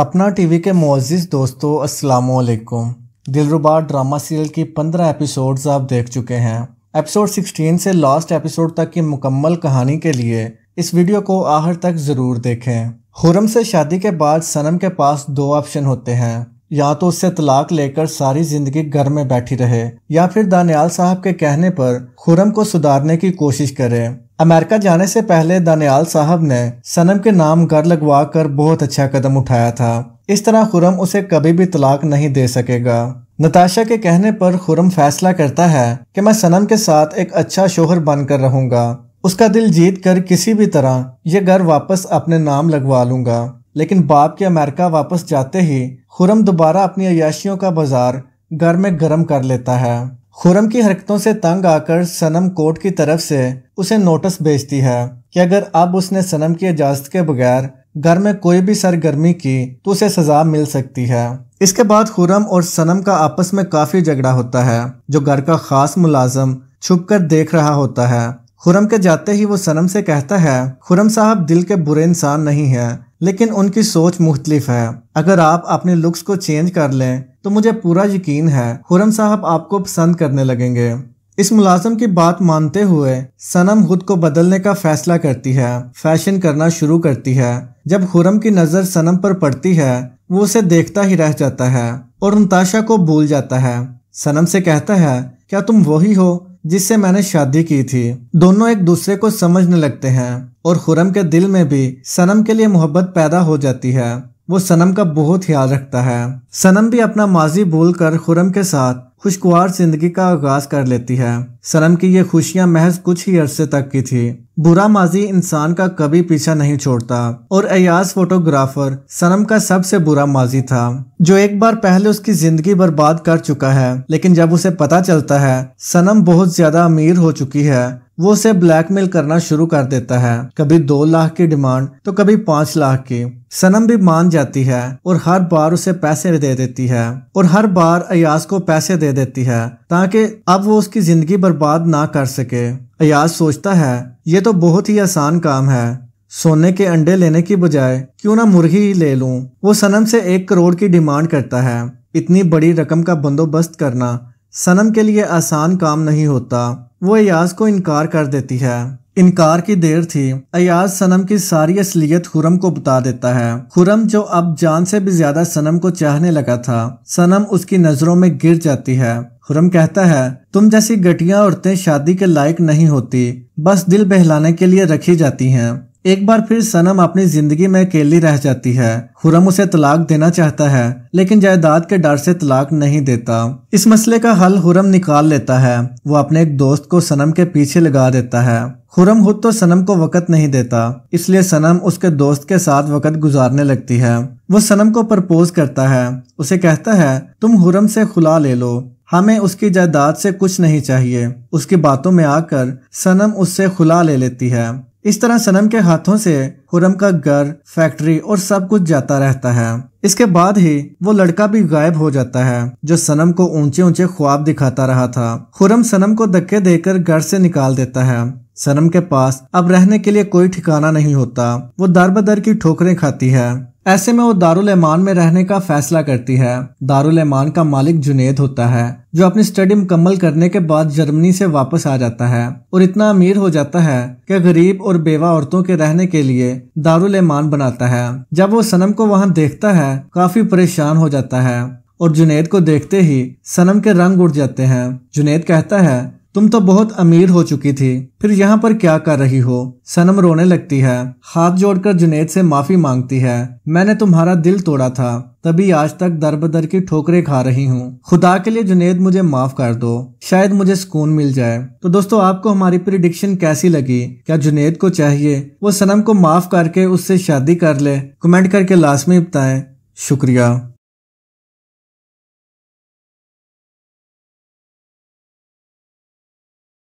अपना टीवी के मोजिज़ दोस्तों असलकुम दिलरुबा ड्रामा सीरियल की पंद्रह एपिसोड्स आप देख चुके हैं एपिसोड सिक्सटीन से लास्ट एपिसोड तक की मुकम्मल कहानी के लिए इस वीडियो को आखिर तक ज़रूर देखें हुरम से शादी के बाद सनम के पास दो ऑप्शन होते हैं या तो उससे तलाक लेकर सारी ज़िंदगी घर में बैठी रहे या फिर दानियाल साहब के कहने पर खुरम को सुधारने की कोशिश करे अमेरिका जाने से पहले दानियाल साहब ने सनम के नाम घर लगवा कर बहुत अच्छा कदम उठाया था इस तरह खुरम उसे कभी भी तलाक नहीं दे सकेगा नताशा के कहने पर खुरम फैसला करता है कि मैं सनम के साथ एक अच्छा शोहर बनकर रहूंगा उसका दिल जीत कर किसी भी तरह यह घर वापस अपने नाम लगवा लूंगा लेकिन बाप के अमेरिका वापस जाते ही खुरम दोबारा अपनी अयाशियों का बाजार घर में गर्म कर लेता है खुरम की हरकतों से तंग आकर सनम कोर्ट की तरफ से उसे नोटिस भेजती है कि अगर अब उसने सनम की इजाज़त के बगैर घर में कोई भी सरगर्मी की तो उसे सजा मिल सकती है इसके बाद खुरम और सनम का आपस में काफ़ी झगड़ा होता है जो घर का ख़ास मुलाजम छुप कर देख रहा होता है खुरम के जाते ही वो सनम से कहता है खुरम साहब दिल के बुरे इंसान नहीं है लेकिन उनकी सोच मुख्तलिफ है अगर आप अपने लुक्स को चेंज कर लें तो मुझे पूरा यकीन है हुरम साहब आपको पसंद करने लगेंगे इस मुलाजम की बात मानते हुए सनम खुद को बदलने का फैसला करती है फैशन करना शुरू करती है जब हुरम की नज़र सनम पर पड़ती है वो उसे देखता ही रह जाता है और नताशा को भूल जाता है सनम से कहता है क्या तुम वही हो जिससे मैंने शादी की थी दोनों एक दूसरे को समझने लगते हैं और खुरम के दिल में भी सनम के लिए मोहब्बत पैदा हो जाती है वो सनम का बहुत ख्याल रखता है सनम भी अपना माजी भूल कर खुरम के साथ खुशगवार जिंदगी का आगाज कर लेती है सनम की ये खुशियां महज कुछ ही अरसे तक की थी बुरा माजी इंसान का कभी पीछा नहीं छोड़ता और अयास फोटोग्राफर सनम का सबसे बुरा माजी था जो एक बार पहले उसकी जिंदगी बर्बाद कर चुका है लेकिन जब उसे पता चलता है सनम बहुत ज्यादा अमीर हो चुकी है वो उसे ब्लैकमेल करना शुरू कर देता है कभी दो लाख की डिमांड तो कभी पांच लाख की सनम भी मान जाती है और हर बार उसे पैसे दे देती है और हर बार अयास को पैसे दे देती है ताकि अब वो उसकी ज़िंदगी बर्बाद ना कर सके अयाज सोचता है ये तो बहुत ही आसान काम है सोने के अंडे लेने की बजाय क्यों ना मुर्गी ही ले लूं वो सनम से एक करोड़ की डिमांड करता है इतनी बड़ी रकम का बंदोबस्त करना सनम के लिए आसान काम नहीं होता वो अयाज को इनकार कर देती है इनकार की देर थी अयाज सनम की सारी असलियत खुरम को बता देता है खुरम जो अब जान से भी ज्यादा सनम को चाहने लगा था सनम उसकी नजरों में गिर जाती है खुरम कहता है तुम जैसी घटिया औरतें शादी के लायक नहीं होती बस दिल बहलाने के लिए रखी जाती हैं एक बार फिर सनम अपनी जिंदगी में अकेली रह जाती है खुरम उसे तलाक देना चाहता है लेकिन जायदाद के डर से तलाक नहीं देता इस मसले का हल हुरम निकाल लेता है वो अपने एक दोस्त को सनम के पीछे लगा देता है खुरम खुद तो सनम को वक़्त नहीं देता इसलिए सनम उसके दोस्त के साथ वक़्त गुजारने लगती है वो सनम को प्रपोज करता है उसे कहता है तुम हुरम से खुला ले लो हमें उसकी जायदाद से कुछ नहीं चाहिए उसकी बातों में आकर सनम उससे खुला ले लेती है इस तरह सनम के हाथों से हुरम का घर फैक्ट्री और सब कुछ जाता रहता है इसके बाद ही वो लड़का भी गायब हो जाता है जो सनम को ऊंचे ऊंचे ख्वाब दिखाता रहा था हुरम सनम को धक्के देकर घर से निकाल देता है सनम के पास अब रहने के लिए कोई ठिकाना नहीं होता वो दर बदर की ठोकरें खाती है ऐसे में वो दारुल ईमान में रहने का फैसला करती है दारुल ईमान का मालिक जुनेद होता है जो अपनी स्टडी मुकम्मल करने के बाद जर्मनी से वापस आ जाता है और इतना अमीर हो जाता है कि गरीब और बेवा औरतों के रहने के लिए दारुल ईमान बनाता है जब वो सनम को वहाँ देखता है काफी परेशान हो जाता है और जुनेद को देखते ही सनम के रंग उड़ जाते हैं जुनेद कहता है तुम तो बहुत अमीर हो चुकी थी फिर यहाँ पर क्या कर रही हो सनम रोने लगती है हाथ जोड़कर जुनेद से माफी मांगती है मैंने तुम्हारा दिल तोड़ा था तभी आज तक दर बदर की ठोकरें खा रही हूँ खुदा के लिए जुनेद मुझे माफ कर दो शायद मुझे सुकून मिल जाए तो दोस्तों आपको हमारी प्रिडिक्शन कैसी लगी क्या जुनेद को चाहिए वो सनम को माफ करके उससे शादी कर ले कमेंट करके लाजमी बताए शुक्रिया